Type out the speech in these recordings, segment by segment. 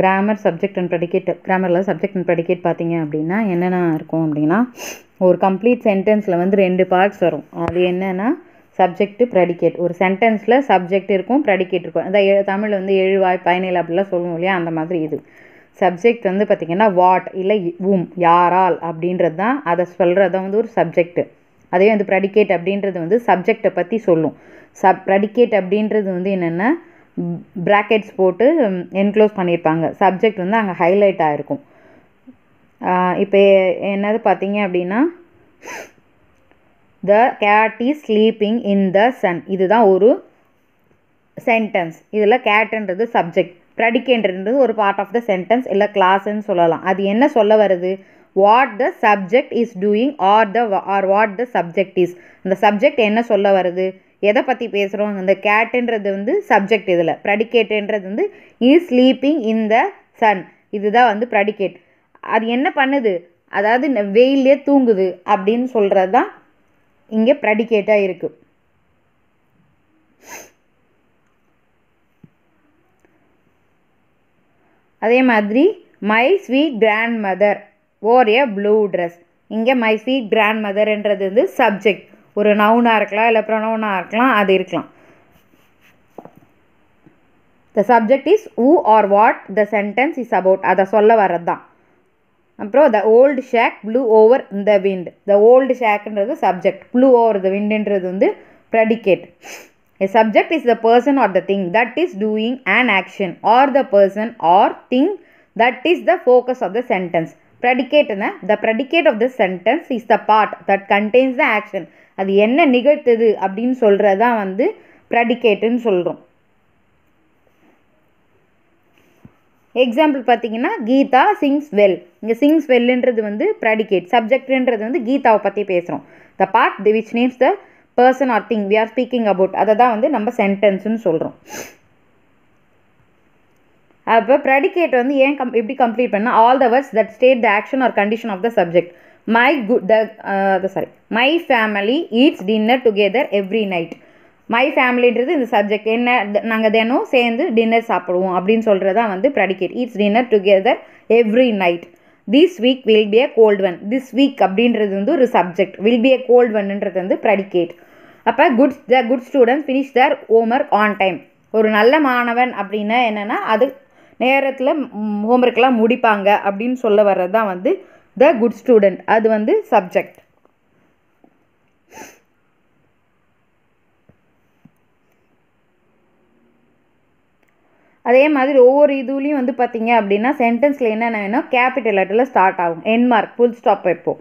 Grammar subject and predicate கிராமரில் subject and predicate பார்த்தீங்க அப்படின்னா என்னென்ன இருக்கும் அப்படின்னா ஒரு கம்ப்ளீட் சென்டென்ஸில் வந்து ரெண்டு பார்ட்ஸ் வரும் அது என்னென்னா சப்ஜெக்ட் ப்ரெடிகேட் ஒரு சென்டென்ஸில் சப்ஜெக்ட் இருக்கும் ப்ரெடிகேட் இருக்கும் அந்த தமிழில் வந்து எழுவாய் பயனில் அப்படிலாம் சொல்லுவோம் இல்லையா அந்த மாதிரி இது சப்ஜெக்ட் வந்து பார்த்திங்கன்னா வாட் இல்லை உம் யாரால் அப்படின்றது தான் அதை சொல்கிறது தான் வந்து ஒரு சப்ஜெக்ட் அதே வந்து ப்ரெடிகேட் அப்படின்றது வந்து சப்ஜெக்டை பற்றி சொல்லும் சப் ப்ரெடிகேட் அப்படின்றது வந்து என்னென்னா ப்ராக்கெட்ஸ் போட்டு என்க்ளோஸ் பண்ணியிருப்பாங்க சப்ஜெக்ட் வந்து அங்கே ஹைலைட் ஆகிருக்கும் இப்போ என்னது பார்த்தீங்க அப்படின்னா the cat is sleeping in the sun இதுதான் ஒரு சென்டென்ஸ் இதில் கேட்டுன்றது சப்ஜெக்ட் ப்ரெடிக்கேன்றது ஒரு பார்ட் ஆஃப் த சென்டென்ஸ் இல்லை கிளாஸ்ன்னு சொல்லலாம் அது என்ன சொல்ல வருது what the subject is doing or the or what the subject is அந்த சப்ஜெக்ட் என்ன சொல்ல வருது எதை பற்றி பேசுகிறோம் இந்த கேட்டுன்றது வந்து சப்ஜெக்ட் இதில் ப்ரெடிகேட்டுன்றது வந்து is sleeping in the sun இதுதான் வந்து ப்ரெடிகேட் அது என்ன பண்ணுது அதாவது வெயிலே தூங்குது அப்படின்னு சொல்கிறது தான் இங்கே ப்ரெடிகேட்டாக இருக்குது அதே மாதிரி my sweet grandmother wore a blue dress இங்கே மை ஸ்வீட் கிராண்ட் மதர்ன்றது வந்து சப்ஜெக்ட் ஒரு நவுனாக இருக்கலாம் இல்லை ப்ரொனவுனாக இருக்கலாம் அது இருக்கலாம் the subject is who or what the sentence is about அதை சொல்ல வர்றது தான் அப்புறம் the old shack blew over the wind the old ஷேக்குன்றது சப்ஜெக்ட் ப்ளூ ஓவர் த விண்டுன்றது வந்து predicate A subject is the person or the thing that is doing an action or the person or thing that is the focus of the sentence. Predicate the predicate of the sentence is the part that contains the action அது என்ன நிகழ்த்துது அப்படின்னு சொல்கிறதான் வந்து ப்ரெடிகேட்டுன்னு சொல்கிறோம் example பார்த்தீங்கன்னா Geetha சிங்ஸ் well இங்கே சிங்ஸ் வெல்லுன்றது வந்து predicate சப்ஜெக்ட்ன்றது வந்து கீதாவை பற்றி பேசுகிறோம் the part the which names the person or thing we are speaking about அதை தான் வந்து நம்ம சென்டென்ஸ்னு சொல்கிறோம் அப்போ ப்ரெடிகேட் வந்து ஏன் கம் எப்படி கம்ப்ளீட் பண்ணால் all the words that state the action or condition of the subject my good the sorry my family eats dinner together every night my ஃபேமிலின்றது இந்த சப்ஜெக்ட் என்ன நாங்கள் தினம் சேர்ந்து டின்னர் சாப்பிடுவோம் அப்படின்னு சொல்கிறது தான் வந்து predicate eats dinner together every night this week will be a cold one this week அப்படின்றது வந்து ஒரு subject will be a cold ஒன்ன்றது வந்து ப்ரெடிகேட் அப்போ good the good student finish their homework on time ஒரு நல்ல மாணவன் அப்படின்னா என்னென்னா அது நேரத்தில் ஹோம்ஒர்க்லாம் முடிப்பாங்க அப்படின்னு சொல்ல வர்றது தான் வந்து த குட் ஸ்டூடெண்ட் அது வந்து சப்ஜெக்ட் அதே மாதிரி ஒவ்வொரு இதுலேயும் வந்து பார்த்தீங்க அப்படின்னா சென்டென்ஸில் என்னென்ன வேணும் கேபிட்டல் லெட்டரில் ஸ்டார்ட் ஆகும் என்மார்க் ஃபுல் ஸ்டாப் வைப்போம்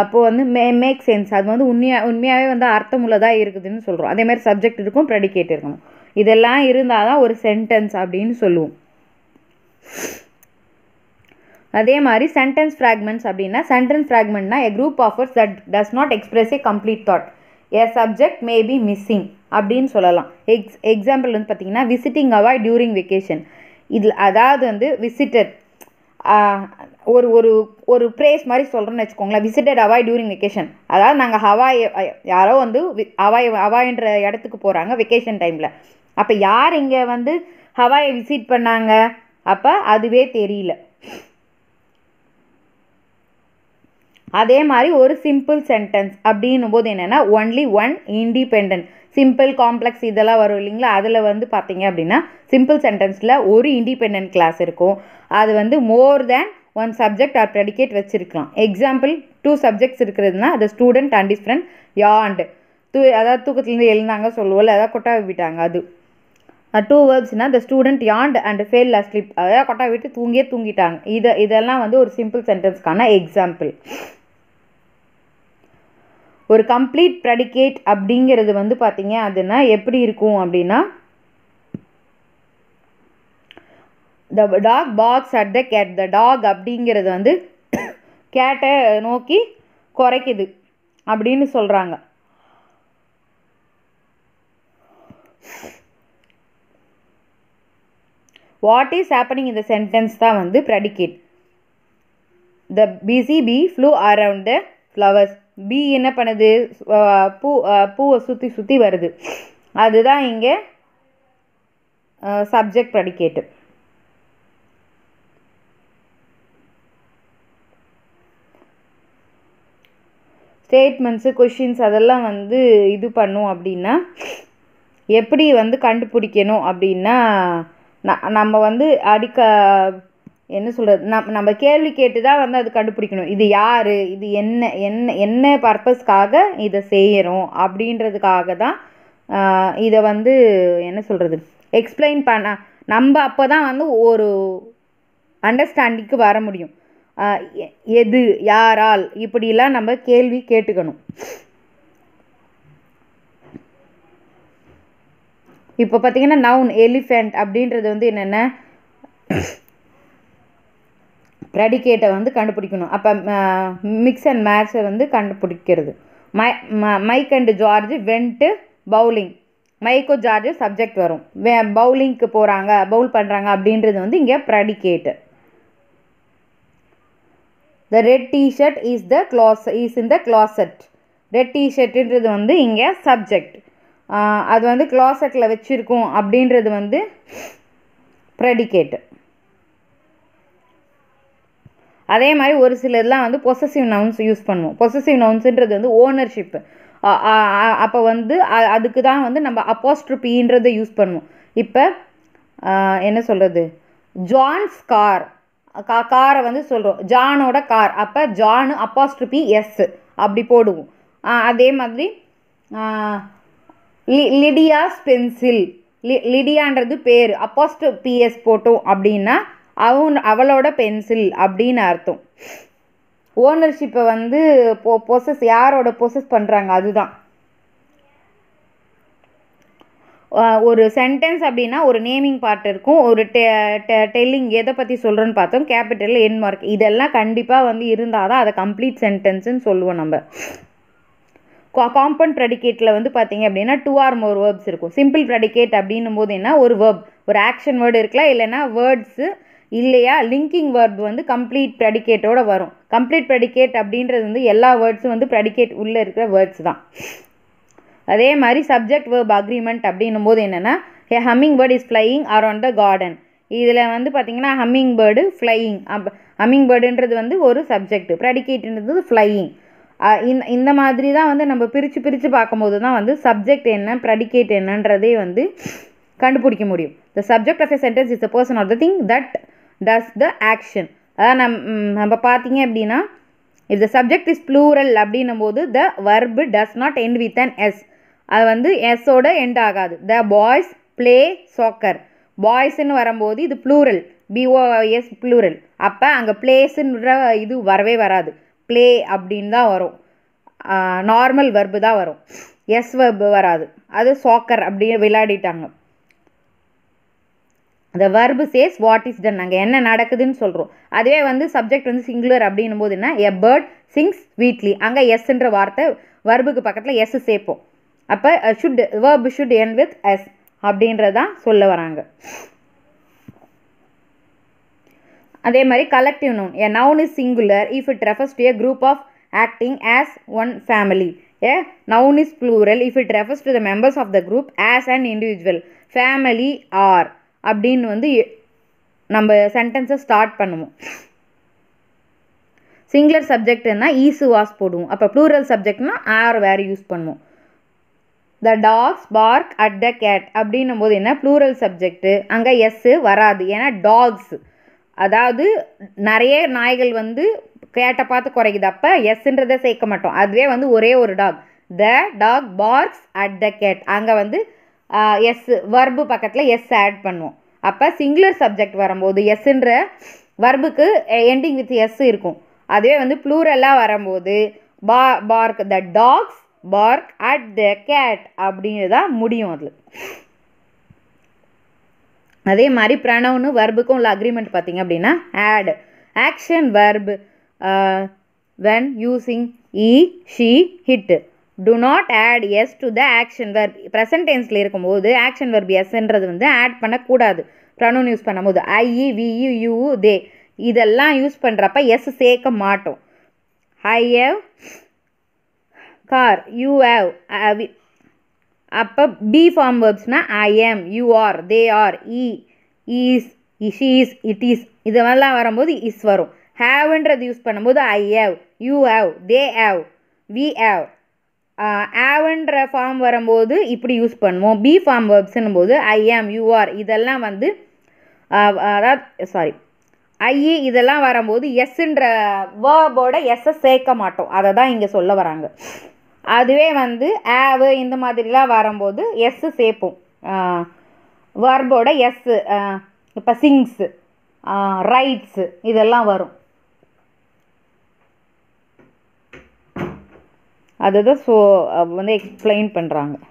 அப்போது வந்து மே மேக் சென்ஸ் அது வந்து உண்மையாக உண்மையாகவே வந்து அர்த்தம் உள்ளதாக இருக்குதுன்னு சொல்கிறோம் அதேமாதிரி சப்ஜெக்ட் இருக்கும் ப்ரெடிகேட் இருக்கணும் இதெல்லாம் இருந்தால் தான் ஒரு சென்டென்ஸ் அப்படின்னு சொல்லுவோம் அதே மாதிரி சென்டென்ஸ் ஃப்ராக்மெண்ட்ஸ் அப்படின்னா சென்டென்ஸ் ஃப்ராக்மெண்ட்னா a group of that does not express a complete thought a subject may be missing அப்படின்னு சொல்லலாம் எக்ஸ் எக்ஸாம்பிள் வந்து பார்த்திங்கன்னா விசிட்டிங் அவாய் டியூரிங் வெக்கேஷன் இதில் அதாவது வந்து விசிட்டர் ஒரு ஒரு ஒரு ப்ரேஸ் மாதிரி சொல்கிறேன்னு வச்சுக்கோங்களேன் விசிட்டட் அவாய் டியூரிங் வெக்கேஷன் அதாவது நாங்கள் ஹவாய் யாரோ வந்து ஹவாய் அவாய்ன்ற இடத்துக்கு போகிறாங்க வெக்கேஷன் டைமில் அப்போ யார் இங்கே வந்து ஹவாயை விசிட் பண்ணாங்க அப்போ அதுவே தெரியல அதே மாதிரி ஒரு சிம்பிள் சென்டென்ஸ் அப்படின்னும் போது என்னென்னா only one independent simple complex இதெல்லாம் வரும் இல்லைங்களா அதில் வந்து பார்த்தீங்க அப்படின்னா சிம்பிள் சென்டென்ஸில் ஒரு இண்டிபெண்ட் கிளாஸ் இருக்கும் அது வந்து more than one subject or predicate வச்சுருக்கலாம் எக்ஸாம்பிள் டூ சப்ஜெக்ட்ஸ் இருக்கிறதுனா அது ஸ்டூடெண்ட் அண்ட் டிஃப்ரெண்ட் யாண்ட் தூ அதாவது தூக்கத்துலேருந்து எழுந்தாங்க சொல்லுவோம்ல அதாவது கொட்டாவி விட்டாங்க அது டூ வேர்ப்ஸ்னால் the student yawned and fell asleep அதாவது கொட்டா விட்டு தூங்கியே தூங்கிட்டாங்க இதை இதெல்லாம் வந்து ஒரு சிம்பிள் சென்டென்ஸ்க்கான எக்ஸாம்பிள் ஒரு கம்ப்ளீட் ப்ரெடிகேட் அப்படிங்கிறது வந்து பார்த்தீங்க அதுனா எப்படி இருக்கும் அப்படின்னா the dog barks at the cat the dog அப்படிங்கிறது வந்து கேட்டை நோக்கி குறைக்குது அப்படின்னு சொல்கிறாங்க வாட் இஸ் ஹேப்பனிங் இந்த சென்டென்ஸ் தான் வந்து predicate the busy bee flew around the flowers bee என்ன பண்ணுது பூ பூவை சுற்றி சுற்றி வருது அதுதான் இங்கே சப்ஜெக்ட் ப்ரெடிகேட்டு ஸ்டேட்மெண்ட்ஸு கொஷின்ஸ் அதெல்லாம் வந்து இது பண்ணும் அப்படின்னா எப்படி வந்து கண்டுபிடிக்கணும் அப்படின்னா நம்ம வந்து அடிக்க என்ன சொல்கிறது நம் நம்ம கேள்வி கேட்டு தான் வந்து அது கண்டுபிடிக்கணும் இது யார் இது என்ன என்ன என்ன பர்பஸ்க்காக இதை செய்கிறோம் அப்படின்றதுக்காக தான் இதை வந்து என்ன சொல்கிறது எக்ஸ்பிளைன் பண்ண நம்ம அப்போ தான் வந்து ஒரு அண்டர்ஸ்டாண்டிங்க்கு வர முடியும் எது யாரால் இப்படிலாம் நம்ம கேள்வி கேட்டுக்கணும் இப்போ பார்த்தீங்கன்னா நவுன் எலிஃபெண்ட் அப்படின்றது வந்து என்னென்ன ப்ரெடிகேட்டை வந்து கண்டுபிடிக்கணும் அப்போ மிக்ஸ் அண்ட் மேட்ச்சை வந்து கண்டுபிடிக்கிறது my Mike and George went bowling மைக்கோ ஜார்ஜ் சப்ஜெக்ட் வரும் வே பவுலிங்க்கு போகிறாங்க பவுல் பண்ணுறாங்க அப்படின்றது வந்து இங்கே predicate the red T-shirt is the glass is in the closet red டிஷர்ட்டுன்றது வந்து இங்கே சப்ஜெக்ட் அது வந்து க்ளாசட்டில் வச்சுருக்கோம் அப்படின்றது வந்து ப்ரெடிகேட்டு அதே மாதிரி ஒரு சிலர்லாம் வந்து பொசசிவ் நவுன்ஸ் யூஸ் பண்ணுவோம் பொசசிவ் நவுன்ஸுன்றது வந்து ஓனர்ஷிப்பு அப்போ வந்து அதுக்கு தான் வந்து நம்ம அப்போஸ்ட்ரபின்றதை யூஸ் பண்ணுவோம் இப்போ என்ன சொல்கிறது ஜான்ஸ் கார் கா காரை வந்து சொல்கிறோம் ஜானோட கார் அப்போ ஜானு அப்பாஸ்ட்ரபி எஸ் அப்படி போடுவோம் அதே மாதிரி லி லிடியாஸ் பென்சில் லி லிடியான்றது பேர் அப்போஸ்ட் பிஎஸ் போட்டோம் அப்படின்னா அவன் அவளோட பென்சில் அப்படின்னு அர்த்தம் ஓனர்ஷிப்பை வந்து பொசஸ் யாரோட பொசஸ் பண்ணுறாங்க அதுதான் ஒரு சென்டென்ஸ் அப்படின்னா ஒரு நேமிங் பார்ட் இருக்கும் ஒரு டெ டெல்லிங் எதை பற்றி சொல்கிறேன்னு பார்த்தோம் கேபிட்டல் என் மார்க் இதெல்லாம் கண்டிப்பாக வந்து இருந்தால் தான் அதை கம்ப்ளீட் சென்டென்ஸுன்னு சொல்லுவோம் நம்ம காம்பவுண்ட் ப்ரெடிகேட்டில் வந்து பார்த்தீங்க அப்படின்னா டூ ஆர் மோர் வேர்ப்ஸ் இருக்கும் சிம்பிள் ப்ரெடிகேட் அப்படின்னும் போது என்ன ஒரு வேர்ப் ஒரு ஆக்ஷன் வேர்டு இருக்கலாம் இல்லைன்னா வேர்ட்ஸு இல்லையா லிங்கிங் வேர்ப் வந்து கம்ப்ளீட் ப்ரெடிகேட்டோட வரும் கம்ப்ளீட் ப்ரெடிகேட் அப்படின்றது வந்து எல்லா வேர்ட்ஸும் வந்து ப்ரெடிகேட் உள்ளே இருக்கிற வேர்ட்ஸ் தான் அதே மாதிரி சப்ஜெக்ட் வேர்ப் அக்ரிமெண்ட் அப்படின்னும் போது என்னென்னா a hummingbird is flying on the garden இதில் வந்து பார்த்திங்கன்னா hummingbird flying up humming பேர்டுன்றது வந்து ஒரு சப்ஜெக்ட் ப்ரெடிகேட்ன்றது ஃப்ளையிங் இந்த மாதிரி தான் வந்து நம்ம பிரித்து பிரித்து பார்க்கும்போது தான் வந்து சப்ஜெக்ட் என்ன ப்ரெடிகேட் என்னன்றதே வந்து கண்டுபிடிக்க முடியும் the subject of a sentence is a person or the thing that does the action அதான் நம் நம்ம பார்த்தீங்க அப்படின்னா if the subject is plural அப்படின்னும் போது the verb does not end with an s அது வந்து எஸ்ஸோட எண்ட் ஆகாது த பாய்ஸ் ப்ளே சாக்கர் பாய்ஸ்ன்னு வரும்போது இது ப்ளூரல் பிஓஎஸ் ப்ளூரல் அப்போ அங்கே பிளேஸுன்ற இது வரவே வராது ப்ளே அப்படின்னு தான் வரும் நார்மல் வெர்பு தான் வரும் எஸ் வெர்பு வராது அது சாக்கர் அப்படின்னு விளையாடிட்டாங்க அந்த verb says what is done நாங்கள் என்ன நடக்குதுன்னு சொல்கிறோம் அதுவே வந்து சப்ஜெக்ட் வந்து சிங்குலர் அப்படின்னும் போது என்ன எ பேர்ட் சிங்ஸ் வீட்லி அங்கே எஸ்ன்ற வார்த்தை வர்புக்கு பக்கத்தில் எஸ் சேர்ப்போம் அப்போ should verb should end with s அப்படின்றதான் சொல்ல வராங்க அதே மாதிரி collective noun a noun is singular if it refers to a group of acting as one family a noun is plural if it refers to the members of the group as and individual family are அப்படின்னு வந்து நம்ம சென்டென்ஸை start பண்ணுவோம் singular சப்ஜெக்ட்னா ஈஸு was போடுவோம் அப்போ plural சப்ஜெக்ட்னா are were use பண்ணுவோம் the dogs bark at the cat அப்படின்னும் போது என்ன ப்ளூரல் சப்ஜெக்ட்டு அங்கே எஸ்ஸு வராது ஏன்னா டாக்ஸு அதாவது நிறைய நாய்கள் வந்து கேட்டை பார்த்து குறைக்குது அப்போ எஸ்ன்றதை சேர்க்க மாட்டோம் அதுவே வந்து ஒரே ஒரு dog the dog barks at the cat அங்கே வந்து எஸ் வர்பு பக்கத்தில் எஸ் ஆட் பண்ணுவோம் அப்போ சிங்குலர் சப்ஜெக்ட் வரும்போது எஸ்ன்ற வர்புக்கு எண்டிங் வித் எஸ் இருக்கும் அதுவே வந்து ப்ளூரலாக வரும்போது பா bark the dogs bark at the cat அப்படின்னு தான் முடியும் அதில் அதே மாதிரி ப்ரணவுன்னு வர்புக்கும் உள்ள அக்ரிமெண்ட் பார்த்தீங்க அப்படின்னா add action verb when using he she it do not add s to the action verb present டென்ஸில் இருக்கும்போது ஆக்ஷன் வர்ப் எஸ்ன்றது வந்து ஆட் பண்ணக்கூடாது ப்ரனூன் யூஸ் பண்ணும்போது ஐஇ விஇ யூ தே இதெல்லாம் யூஸ் பண்ணுறப்ப எஸ் சேர்க்க மாட்டோம் I have car you have அப்போ பி ஃபார்ம் வேர்ப்ஸ்னால் I am you are they are he is she's it is இதெல்லாம் வரும்போது இஸ் வரும் ஹேவ்ன்றது யூஸ் பண்ணும்போது I have you have they have we have ஆவ்ன்ற ஃபார்ம் வரும்போது இப்படி யூஸ் பண்ணுவோம் பி ஃபார்ம் வேர்ப்ஸ்னும் போது ஐ ஆம் யூ ஆர் இதெல்லாம் வந்து அதாவது சாரி ஐஏ இதெல்லாம் வரும்போது எஸ்ன்ற வேர்போட எஸ்ஸை சேர்க்க மாட்டோம் அதை தான் இங்கே சொல்ல வராங்க அதுவே வந்து ஆவு இந்த மாதிரிலாம் வரும்போது எஸ்ஸு சேர்ப்போம் வர்போட எஸ்ஸு இப்போ சிங்ஸு ரைட்ஸு இதெல்லாம் வரும் அதுதான் ஸோ வந்து எக்ஸ்பிளைன் பண்ணுறாங்க